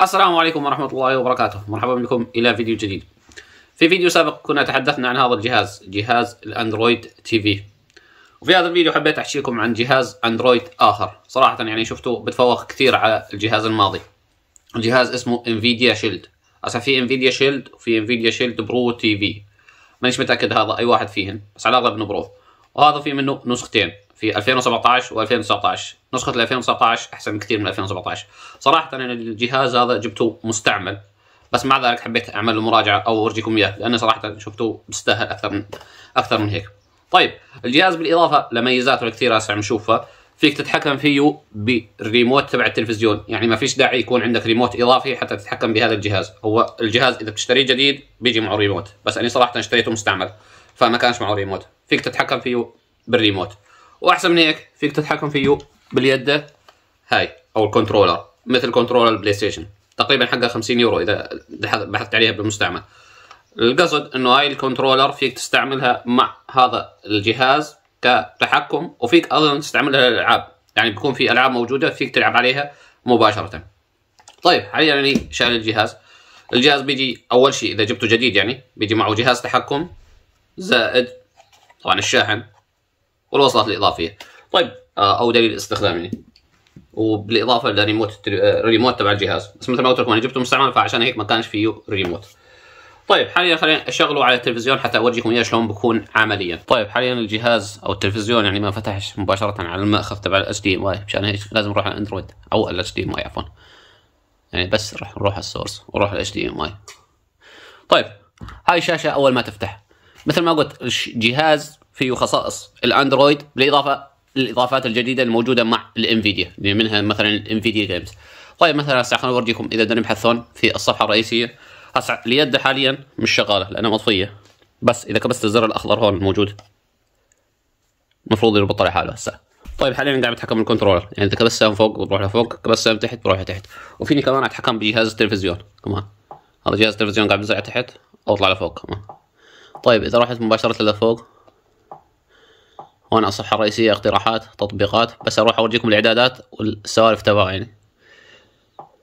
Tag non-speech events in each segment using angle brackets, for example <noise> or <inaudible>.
السلام عليكم ورحمة الله وبركاته مرحبا بكم إلى فيديو جديد في فيديو سابق كنا تحدثنا عن هذا الجهاز جهاز الاندرويد تي في وفي هذا الفيديو حبيت احكي لكم عن جهاز اندرويد اخر صراحة يعني شفته بتفوق كثير على الجهاز الماضي الجهاز اسمه انفيديا شيلد هسه في انفيديا شيلد وفي انفيديا شيلد برو تي في مانيش متاكد هذا اي واحد فيهن بس على الاغلب إنه برو وهذا في منه نسختين في 2017 و2019 نسخه 2019 احسن بكثير من 2017 صراحه انا الجهاز هذا جبته مستعمل بس مع ذلك حبيت اعمل له مراجعه او اورجيكم اياه لان صراحه شفته بيستاهل اكثر من اكثر من هيك طيب الجهاز بالاضافه لميزاته الكثيره هسه عم نشوفها فيك تتحكم فيه بالريموت تبع التلفزيون يعني ما فيش داعي يكون عندك ريموت اضافي حتى تتحكم بهذا الجهاز هو الجهاز اذا بتشتريه جديد بيجي معه ريموت بس انا صراحه اشتريته مستعمل فما كانش معه ريموت فيك تتحكم فيه بالريموت واحسن من هيك فيك تتحكم فيه باليد هاي او الكنترولر مثل كنترولر البلاي ستيشن تقريبا حقها 50 يورو اذا بحثت عليها بالمستعمل القصد انه هاي الكنترولر فيك تستعملها مع هذا الجهاز كتحكم وفيك ايضا تستعملها للالعاب يعني بيكون في العاب موجوده فيك تلعب عليها مباشره طيب حاليا يعني شايل الجهاز الجهاز بيجي اول شيء اذا جبته جديد يعني بيجي معه جهاز تحكم زائد طبعا الشاحن والوصلات الاضافيه طيب آه، او دليل استخدام يعني وبالاضافه لريموت الريموت آه، تبع الجهاز بس مثل ما قلت لكم انا جبته مستعمل فعشان هيك ما كانش فيه ريموت طيب حاليا خلينا اشغله على التلفزيون حتى اورجيكم اياه شلون بكون عمليا طيب حاليا الجهاز او التلفزيون يعني ما فتحش مباشره على المأخذ تبع الاتش دي ام اي مشان هيك لازم نروح على اندرويد او الاتش دي ام اي عفوا يعني بس راح نروح على السورس ونروح على الاتش دي ام اي طيب هاي الشاشه اول ما تفتح مثل ما قلت الجهاز فيه خصائص الاندرويد بالاضافه للاضافات الجديده الموجوده مع الانفيديا اللي يعني منها مثلا الانفيديا جيمز طيب مثلا هسه خليني اورجيكم اذا بدنا نبحث هون في الصفحه الرئيسيه هسه اليد حاليا مش شغاله لانها مطفيه بس اذا كبست الزر الاخضر هون الموجود المفروض يربط حاله هسه طيب حاليا قاعد بتحكم بالكنترولر يعني اذا كبستها من فوق بروح لفوق كبستها من تحت بروح لتحت وفيني كمان اتحكم بجهاز التلفزيون كمان هذا جهاز التلفزيون قاعد بنزل تحت او اطلع لفوق كمان طيب اذا رحت مباشره لفوق وأنا الصفحة الرئيسية اقتراحات تطبيقات بس أروح أورجيكم الإعدادات والسوالف تبعها يعني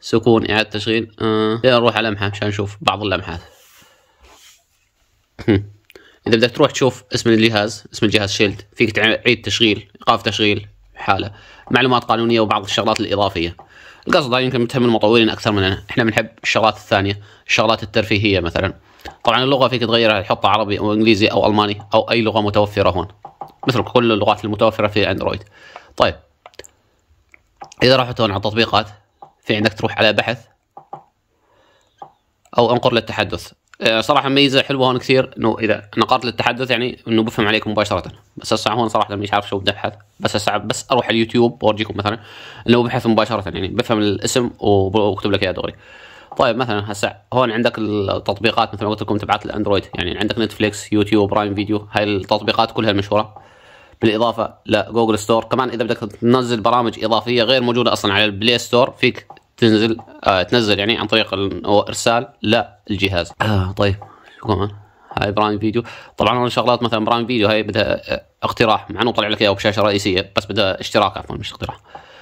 سكون إعادة تشغيل أه. أروح على لمحة مشان نشوف بعض اللمحات إذا بدك تروح تشوف اسم الجهاز اسم الجهاز شيلد فيك تعيد تشغيل إيقاف تشغيل حالة معلومات قانونية وبعض الشغلات الإضافية القصد هاي يمكن متهم المطورين اكثر مننا احنا بنحب الشغلات الثانيه الشغلات الترفيهيه مثلا طبعا اللغه فيك تغيرها تحطها عربي او انجليزي او الماني او اي لغه متوفره هون مثل كل اللغات المتوفرة في أندرويد طيب إذا رحت هون على التطبيقات في عندك تروح على بحث أو انقر للتحدث آه، صراحة ميزة حلوة هون كثير انه اذا نقرت للتحدث يعني انه بفهم عليكم مباشرة بس هسه هون صراحة مش عارف شو بدي ابحث بس هسه بس اروح على اليوتيوب واورجيكم مثلا انه ببحث مباشرة يعني بفهم الاسم وبكتب لك اياه دغري طيب مثلا هسه هون عندك التطبيقات مثل ما قلت لكم تبعت الاندرويد يعني عندك نتفليكس يوتيوب برايم فيديو هاي التطبيقات كلها المشهورة بالاضافه لجوجل ستور كمان اذا بدك تنزل برامج اضافيه غير موجوده اصلا على البلاي ستور فيك تنزل آه تنزل يعني عن طريق ارسال للجهاز آه طيب كمان هاي برامج فيديو طبعا هون شغلات مثلا برامج فيديو هاي بدها آه، اقتراح مع انه طلع لك اياه بشاشه رئيسيه بس بدها اشتراك عفوا مش اقتراح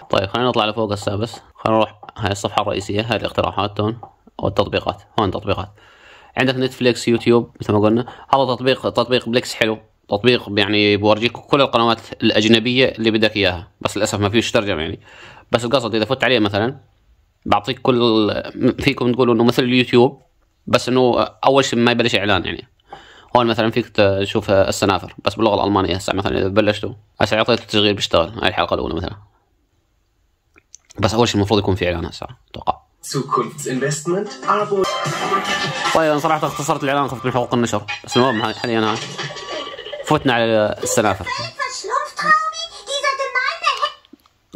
طيب خلينا نطلع لفوق هسه بس خلينا نروح هاي الصفحه الرئيسيه هاي الاقتراحات هون والتطبيقات هون تطبيقات عندك نتفليكس يوتيوب مثل ما قلنا هذا تطبيق تطبيق بليكس حلو تطبيق يعني بورجيك كل القنوات الاجنبيه اللي بدك اياها بس للاسف ما فيش ترجمه يعني بس القصد اذا فت عليه مثلا بعطيك كل فيكم تقولوا انه مثل اليوتيوب بس انه اول شيء ما يبلش اعلان يعني هون مثلا فيك تشوف السنافر بس باللغه الالمانيه هسه مثلا اذا بلشتوا هسه اعطيته التشغيل بيشتغل هاي الحلقه الاولى مثلا بس اول شيء المفروض يكون في اعلان هسه اتوقع طيب انا صراحه اختصرت الاعلان خفت من حقوق النشر بس المهم حاليا هاي فتنا على السنافر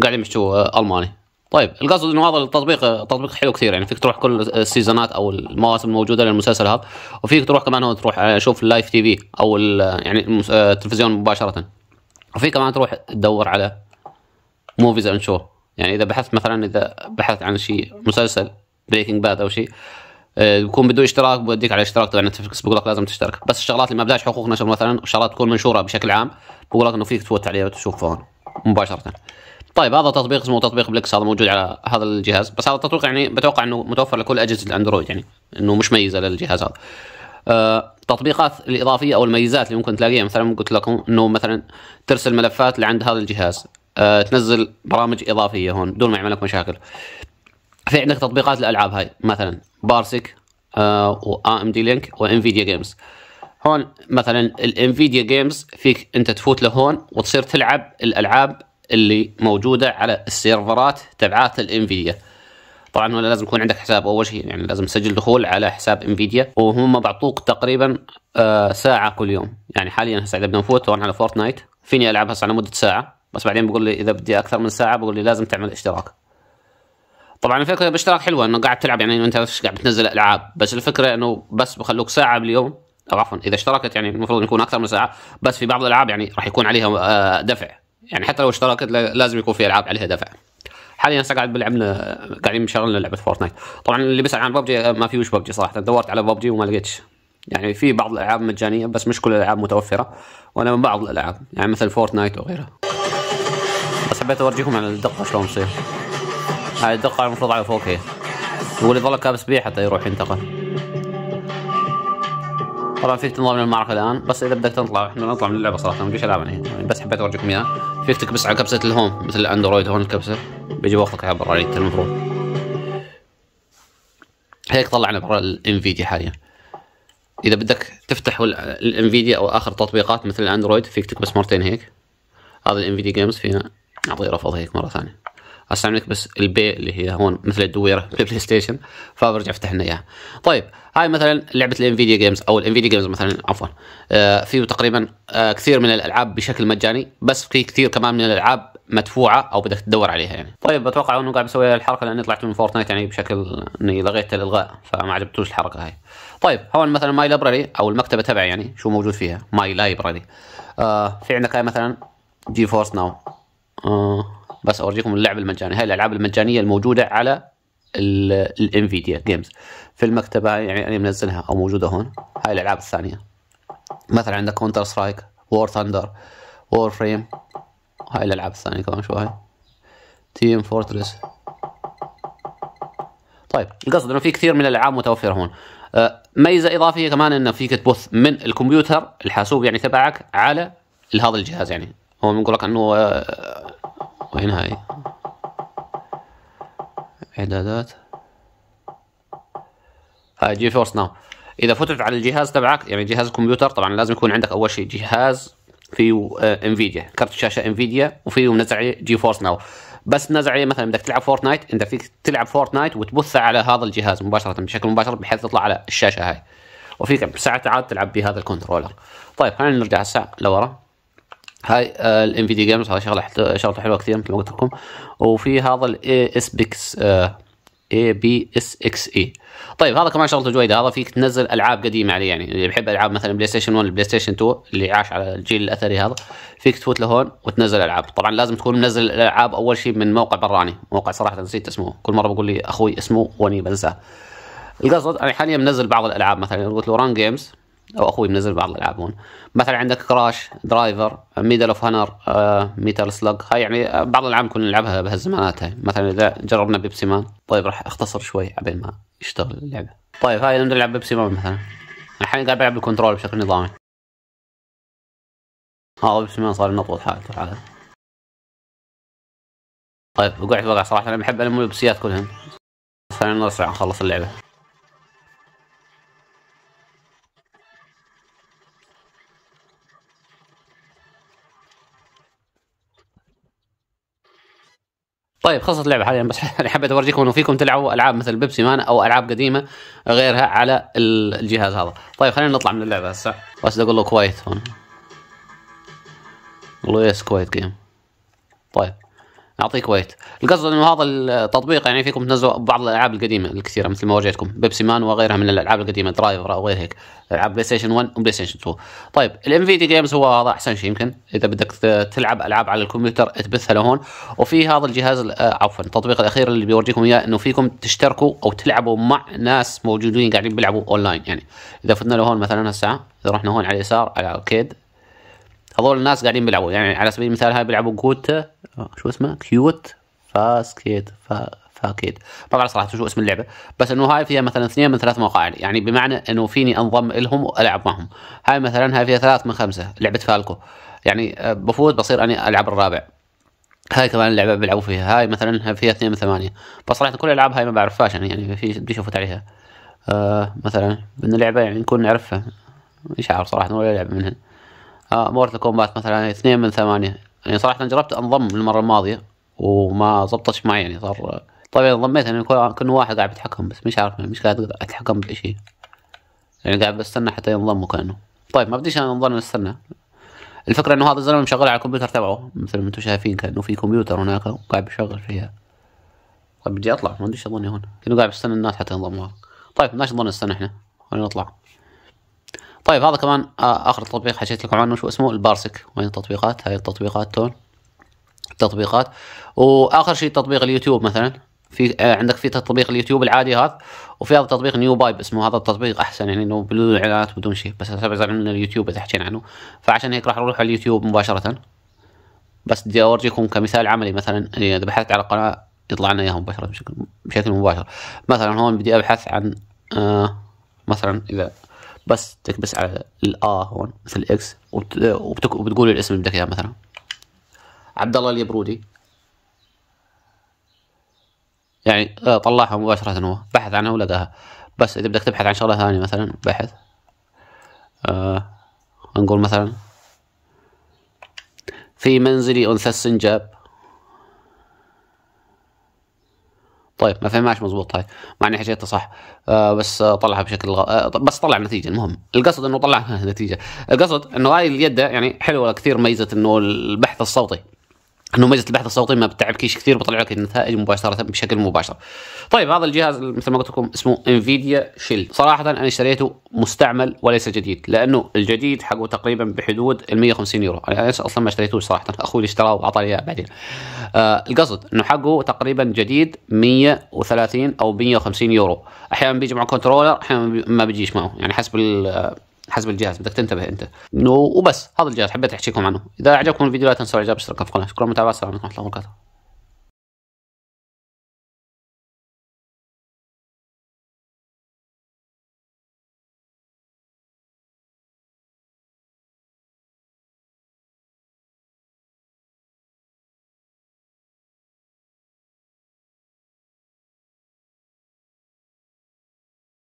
قاعد يمشوا الماني طيب القصد انه هذا التطبيق آه، تطبيق حلو كثير يعني فيك تروح كل السيزونات او المواسم الموجوده للمسلسل هذا وفيك تروح كمان هون تروح آه، شوف اللايف تي في او آه، يعني التلفزيون مباشره وفي كمان تروح تدور على موفيز اند شو يعني اذا بحثت مثلا اذا بحثت عن شيء مسلسل بريكنج باد او شيء آه، يكون بدون اشتراك بوديك على اشتراك طبعا نتفلكس بقول لك لازم تشترك بس الشغلات اللي ما بدهاش حقوق نشر مثلا شغلات تكون منشوره بشكل عام بقول لك انه فيك تفوت عليها وتشوفها هون مباشره طيب هذا تطبيق اسمه تطبيق بلكس هذا موجود على هذا الجهاز بس هذا التطبيق يعني بتوقع انه متوفر لكل اجهزه الاندرويد يعني انه مش ميزه للجهاز هذا أه التطبيقات الاضافيه او الميزات اللي ممكن تلاقيها مثلا قلت لكم انه مثلا ترسل ملفات لعند هذا الجهاز أه تنزل برامج اضافيه هون بدون ما يعمل لك مشاكل في عندك تطبيقات الالعاب هاي مثلا بارسك وام دي لينك وانفيديا جيمز هون مثلا الانفيديا جيمز فيك انت تفوت لهون وتصير تلعب الالعاب اللي موجوده على السيرفرات تبعات الانفيديا طبعا هنا لازم يكون عندك حساب اول شيء يعني لازم تسجل دخول على حساب انفيديا وهم بعطوك تقريبا آه ساعه كل يوم يعني حاليا هسه اذا بدنا نفوت هون على فورتنايت فيني العب هسه على مده ساعه بس بعدين بقول لي اذا بدي اكثر من ساعه بقول لي لازم تعمل اشتراك طبعا الفكره بالاشتراك حلوه انه قاعد تلعب يعني انت قاعد بتنزل العاب بس الفكره انه بس بخلوك ساعه باليوم او عفوا اذا اشتركت يعني المفروض يكون اكثر من ساعه بس في بعض الالعاب يعني راح يكون عليها آه، دفع يعني حتى لو اشتركت لازم يكون في العاب عليها دفع حاليا هسه قاعد بلعب قاعدين مشغلين لعبه فورتنايت طبعا اللي بيسال عن ببجي آه، ما فيوش ببجي صراحه دورت على ببجي وما لقيتش يعني في بعض الالعاب مجانيه بس مش كل الالعاب متوفره وانا من بعض الالعاب يعني مثل فورتنايت وغيرها بس حبيت اورجيكم على الدقه شلون تصير هاي الدقة المفروض على فوق هي هو اللي ظل كابس بيه حتى يروح ينتقل طبعا فيك تنضم للمعركة الآن بس إذا بدك تطلع احنا نطلع من اللعبة صراحة ما العاب هنا يعني بس حبيت أورجيكم إياها فيك تكبس على كبسة الهوم مثل الأندرويد هون الكبسة بيجي وقتك على براريت المفروض هيك طلعنا برا الانفيديا حاليا إذا بدك تفتح الانفيديا أو آخر تطبيقات مثل الأندرويد فيك تكبس مرتين هيك هذا الانفيديا جيمز فينا أعطيه رفض هيك مرة ثانية رسم لك بس البي اللي هي هون مثل الدويره بلاي ستيشن فبرجع افتح لنا اياها طيب هاي مثلا لعبه الانفيديا جيمز او الانفيديا جيمز مثلا عفوا آه في تقريبا آه كثير من الالعاب بشكل مجاني بس في كثير كمان من الالعاب مدفوعه او بدك تدور عليها يعني طيب بتوقع انه قاعد بسوي الحركه لاني طلعت من فورتنايت يعني بشكل اني لغيت الالغاء فما عجبتوش الحركه هاي طيب هون مثلا ماي لايبراري او المكتبه تبعي يعني شو موجود فيها ماي لايبراري آه في عندك هاي مثلا جي فورس ناو آه بس اورجيكم اللعب المجاني هاي الالعاب المجانيه الموجوده على الانفيديا جيمز في المكتبه يعني انا يعني منزلها او موجوده هون هاي الالعاب الثانيه مثلا عندك كونتر سترايك وور ثاندر وور فريم هاي الالعاب الثانيه كمان شو هاي تيم فورتريس طيب القصد انه في كثير من الالعاب متوفره هون أه، ميزه اضافيه كمان انه فيك تبث من الكمبيوتر الحاسوب يعني تبعك على هذا الجهاز يعني هو بنقول لك انه أه، وهنا هاي اعدادات هاي آه، جي فورس ناو اذا فتت على الجهاز تبعك يعني جهاز الكمبيوتر طبعا لازم يكون عندك اول شيء جهاز فيه انفيديا كرت شاشه انفيديا وفيه منزع عليه جي فورس ناو بس نزع عليه مثلا بدك تلعب فورتنايت انت فيك تلعب فورتنايت وتبثه على هذا الجهاز مباشره بشكل مباشر بحيث تطلع على الشاشه هاي وفيك ساعات عاد تلعب بهذا الكنترولر طيب خلينا نرجع هسه لورا هاي الانفيديا جيمز هذا شغله شغله حلوه كثير مثل ما قلت لكم وفي هذا الاي اس بيكس اي بي اس اكس اي طيب هذا كمان شغلته جويده هذا فيك تنزل العاب قديمه عليه يعني اللي بحب العاب مثلا بلاي ستيشن 1 بلاي ستيشن 2 اللي عاش على الجيل الاثري هذا فيك تفوت لهون وتنزل العاب طبعا لازم تكون منزل الالعاب اول شيء من موقع براني موقع صراحه نسيت اسمه كل مره بقول لي اخوي اسمه واني بنساه القصد انا حاليا منزل بعض الالعاب مثلا قلت له ران جيمز او اخوي منزل بعض الالعاب هون مثلا عندك كراش درايفر ميدل اوف هانر ميتال سلاج هاي يعني آه، بعض الالعاب كنا نلعبها بهالزمانات هاي مثلا اذا جربنا بيبسي مان طيب راح اختصر شوي عبين ما يشتغل اللعبه طيب هاي نلعب بيبسي مان مثلا الحين قاعد بلعب بالكنترول بشكل نظامي ها بيبسي مان صار ينطط حالته حاله طيب وقعت وقع صراحه انا بحب الم البسيات كلهن خلينا نسرع نخلص اللعبه طيب خلصت اللعبه حاليا بس <laughs> انا حبيت اورجيكم انه فيكم تلعبوا العاب مثل بيبسي مان او العاب قديمه غيرها على الجهاز هذا طيب خلينا نطلع من اللعبه هسه بس اقول له كويت هون والله يس كويت جيم طيب اعطيك ويت القصد انه هذا التطبيق يعني فيكم تنزلوا بعض الالعاب القديمه الكثيره مثل ما واجهتكم بيبسي مان وغيرها من الالعاب القديمه درايفر او غير هيك العاب بلاي ستيشن 1 وبلاي ستيشن 2 طيب الانفيديا جيمز هو هذا احسن شيء يمكن اذا بدك تلعب العاب على الكمبيوتر تبثها لهون وفي هذا الجهاز آه، عفوا التطبيق الاخير اللي بيورجيكم اياه انه فيكم تشتركوا او تلعبوا مع ناس موجودين قاعدين بيلعبوا اونلاين يعني اذا فتنا لهون مثلا هسه اذا رحنا هون على اليسار على اركيد هذول الناس قاعدين بيلعبوا يعني على سبيل المثال هاي بيلعبوا كوت آه، شو اسمه كيوت فاسكيت فا فاكيد ما بعرف صراحه شو اسم اللعبه بس انه هاي فيها مثلا اثنين من ثلاث مواقع يعني بمعنى انه فيني انضم لهم والعب معهم هاي مثلا هاي فيها ثلاث من خمسه لعبه فالكو يعني آه، بفوت بصير اني العب الرابع هاي كمان اللعبه بيلعبوا فيها هاي مثلا فيها اثنين من ثمانيه بس صراحه كل الالعاب هاي ما بعرفهاش يعني يعني في بديش افوت عليها آه مثلا بدنا لعبه يعني نكون نعرفها مش عارف صراحه ولا لعبه منهن آه كومبات مثلا يعني اثنين من ثمانية يعني صراحة جربت انضم المرة الماضية وما زبطش معي يعني صار طبعا يعني انضميت يعني كل واحد قاعد بتحكم بس مش عارف مش قاعد اتحكم بشيء يعني قاعد بستنى حتى ينضموا كأنه طيب ما بديش انا انضم استنى الفكرة انه هذا الزلمة مشغل على الكمبيوتر تبعه مثل ما انتم شايفين كانه في كمبيوتر هناك وقاعد بشغل فيها طيب بدي اطلع ما بديش اظني هون كانه قاعد بستنى الناس حتى ينضموا طيب بدناش نظن استنى احنا خلينا نطلع طيب هذا كمان آه، اخر تطبيق حكيت لكم عنه شو اسمه البارسك وين التطبيقات هاي التطبيقات تون التطبيقات واخر شيء تطبيق اليوتيوب مثلا في آه، عندك في تطبيق اليوتيوب العادي هذا وفي هذا التطبيق نيو بايب اسمه هذا التطبيق احسن يعني انه بدون اعلانات بدون شيء بس ابعد من اليوتيوب اذا حكينا عنه فعشان هيك راح اروح على اليوتيوب مباشره بس بدي اورجيكم كمثال عملي مثلا إيه، اذا بحثت على قناه يطلع لنا اياها مباشره بشكل بشكل مباشر مثلا هون بدي ابحث عن آه مثلا اذا بس تكبس على الآ هون مثل اكس وبتقول الاسم اللي بدك اياه مثلا عبد الله اليبرودي يعني آه، طلعها مباشرة هو بحث عنها ولقاها بس إذا بدك تبحث عن شغلة ثانية مثلا بحث آه نقول مثلا في منزلي أنثى السنجاب طيب ما فهمهاش مضبوط هاي طيب، مع اني حكيتها صح آه بس طلعها بشكل غ... آه بس طلع نتيجه المهم القصد انه طلع <laughs> نتيجه القصد انه هاي اليد يعني حلوه كثير ميزه انه البحث الصوتي انه ميزه البحث الصوتي ما بتعبكيش كثير بطلع لك النتائج مباشره بشكل مباشر. طيب هذا الجهاز مثل ما قلت لكم اسمه انفيديا شيل، صراحه انا اشتريته مستعمل وليس جديد لانه الجديد حقه تقريبا بحدود ال 150 يورو، انا يعني اصلا ما اشتريتوش صراحه، اخوي اللي اشتراه واعطاني اياه بعدين. آه القصد انه حقه تقريبا جديد 130 او 150 يورو، احيانا بيجي مع كنترولر احيانا ما بيجيش معه، يعني حسب حسب الجهاز بدك تنتبه انت وبس هذا الجهاز حبيت لكم عنه اذا عجبكم الفيديو لا تنسوا الاعجاب والاشتراك في القناه شكرا متابعه السلام عليكم ورحمه الله وبركاته